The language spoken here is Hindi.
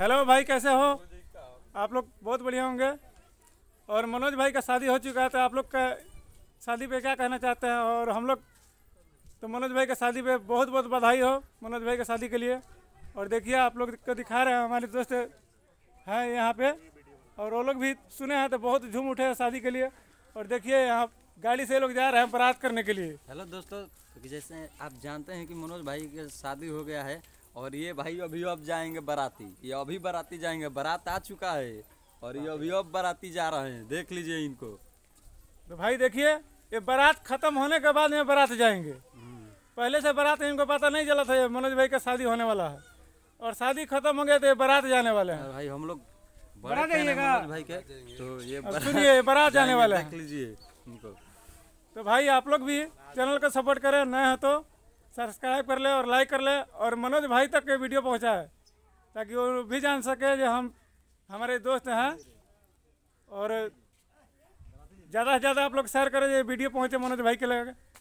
हेलो भाई कैसे हो आप लोग बहुत बढ़िया होंगे और मनोज भाई का शादी हो चुका है तो आप लोग का शादी पे क्या कहना चाहते हैं और हम लोग तो मनोज भाई का शादी पे बहुत बहुत बधाई हो मनोज भाई का शादी के लिए और देखिए आप लोग को दिखा रहे हैं हमारे दोस्त हैं यहाँ पे और वो लोग भी सुने हैं तो बहुत झूम उठे हैं शादी के लिए और देखिए यहाँ गाड़ी से लोग जा रहे हैं बारात करने के लिए हेलो दोस्तों तो जैसे आप जानते हैं कि मनोज भाई की शादी हो गया है और ये भाई अभी अब जाएंगे बराती ये अभी बराती जाएंगे बारात आ चुका है और ये अभी अब बराती जा रहे हैं देख लीजिए इनको तो भाई देखिए ये बारात खत्म होने के बाद ये बारात जाएंगे पहले से बारात इनको पता नहीं चला था मनोज भाई का शादी होने वाला है और शादी खत्म हो गया तो ये बारात जाने वाले हैं भाई हम लोग बारात भाई के तो ये सुनिए बारात जाने वाले हैं देख लीजिए इनको तो भाई आप लोग भी चैनल का सपोर्ट करें नए हो तो सब्सक्राइब कर ले और लाइक कर ले और मनोज भाई तक ये वीडियो पहुँचाए ताकि वो भी जान सके जो हम हमारे दोस्त हैं और ज़्यादा से ज़्यादा आप लोग शेयर करें ये वीडियो पहुँचे मनोज भाई के लगे